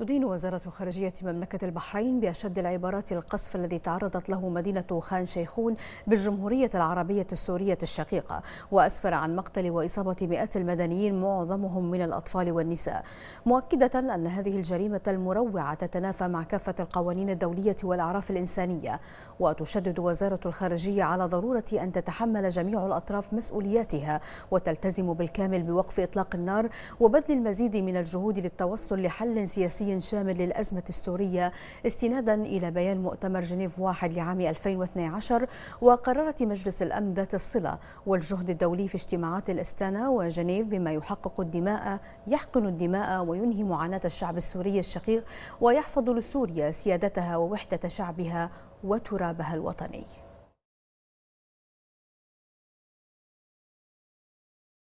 تدين وزارة خارجية مملكة البحرين بأشد العبارات القصف الذي تعرضت له مدينة خان شيخون بالجمهورية العربية السورية الشقيقة وأسفر عن مقتل وإصابة مئات المدنيين معظمهم من الأطفال والنساء مؤكدة أن هذه الجريمة المروعة تتنافى مع كافة القوانين الدولية والأعراف الإنسانية وتشدد وزارة الخارجية على ضرورة أن تتحمل جميع الأطراف مسؤولياتها وتلتزم بالكامل بوقف إطلاق النار وبذل المزيد من الجهود للتوصل لحل سياسي شامل للأزمة السورية استنادا إلى بيان مؤتمر جنيف واحد لعام 2012 وقرارات مجلس الأمن ذات الصلة والجهد الدولي في اجتماعات الأستانة وجنيف بما يحقق الدماء يحقن الدماء وينهي معاناة الشعب السوري الشقيق ويحفظ لسوريا سيادتها ووحدة شعبها وترابها الوطني